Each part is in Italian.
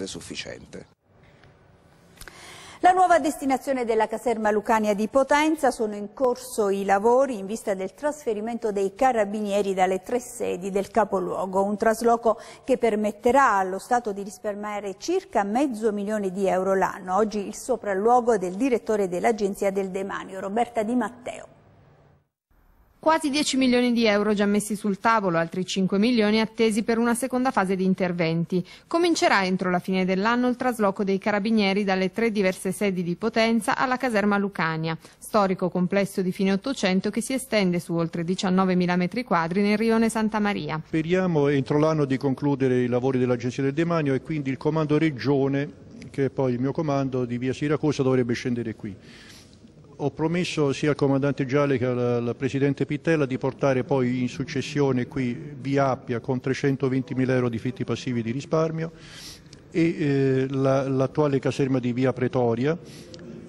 essere sufficiente. La nuova destinazione della caserma Lucania di Potenza sono in corso i lavori in vista del trasferimento dei carabinieri dalle tre sedi del capoluogo, un trasloco che permetterà allo Stato di risparmiare circa mezzo milione di euro l'anno. Oggi il sopralluogo del direttore dell'Agenzia del Demanio, Roberta Di Matteo. Quasi 10 milioni di euro già messi sul tavolo, altri 5 milioni attesi per una seconda fase di interventi. Comincerà entro la fine dell'anno il trasloco dei carabinieri dalle tre diverse sedi di Potenza alla caserma Lucania, storico complesso di fine Ottocento che si estende su oltre 19.000 metri quadri nel rione Santa Maria. Speriamo entro l'anno di concludere i lavori dell'Agenzia del Demanio e quindi il comando regione, che è poi il mio comando di via Siracusa, dovrebbe scendere qui ho promesso sia al comandante Gialli che al, al presidente Pittella di portare poi in successione qui via Appia con 320 mila euro di fitti passivi di risparmio e eh, l'attuale la, caserma di via Pretoria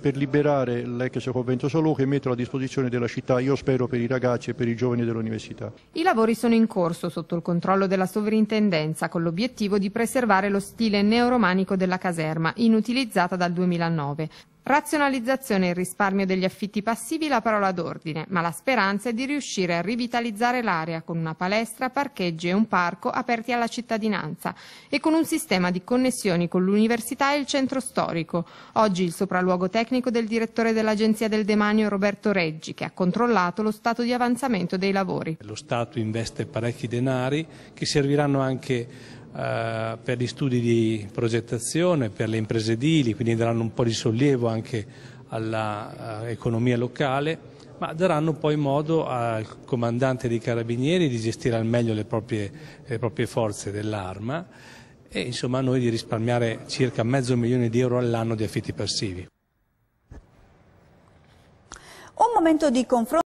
per liberare l'ex convento Soluca e metterlo a disposizione della città, io spero per i ragazzi e per i giovani dell'università. I lavori sono in corso sotto il controllo della sovrintendenza con l'obiettivo di preservare lo stile neoromanico della caserma, inutilizzata dal 2009. Razionalizzazione e risparmio degli affitti passivi la parola d'ordine, ma la speranza è di riuscire a rivitalizzare l'area con una palestra, parcheggi e un parco aperti alla cittadinanza e con un sistema di connessioni con l'università e il centro storico. Oggi il sopralluogo tecnico del direttore dell'Agenzia del Demanio Roberto Reggi, che ha controllato lo stato di avanzamento dei lavori. Lo Stato investe parecchi denari che serviranno anche eh, per gli studi di progettazione, per le imprese edili, quindi daranno un po' di sollievo anche all'economia eh, locale, ma daranno poi modo al comandante dei carabinieri di gestire al meglio le proprie, le proprie forze dell'arma e insomma a noi di risparmiare circa mezzo milione di euro all'anno di affitti passivi. Un momento di confronto